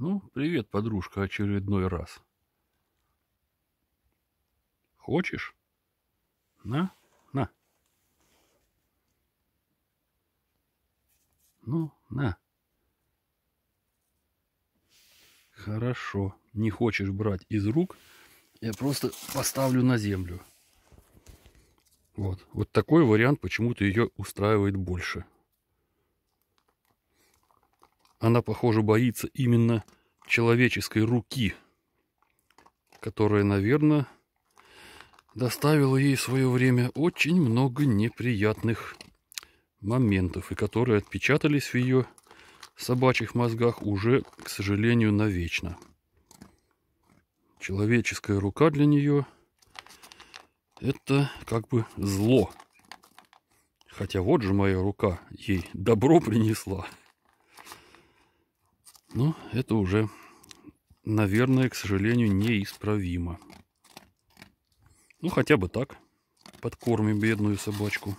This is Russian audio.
Ну, привет, подружка, очередной раз. Хочешь? На, на. Ну, на. Хорошо. Не хочешь брать из рук, я просто поставлю на землю. Вот. Вот такой вариант почему-то ее устраивает больше. Она, похоже, боится именно человеческой руки, которая, наверное, доставила ей в свое время очень много неприятных моментов, и которые отпечатались в ее собачьих мозгах уже, к сожалению, навечно. Человеческая рука для нее – это как бы зло. Хотя вот же моя рука ей добро принесла. Но это уже, наверное, к сожалению, неисправимо. Ну, хотя бы так. Подкормим бедную собачку.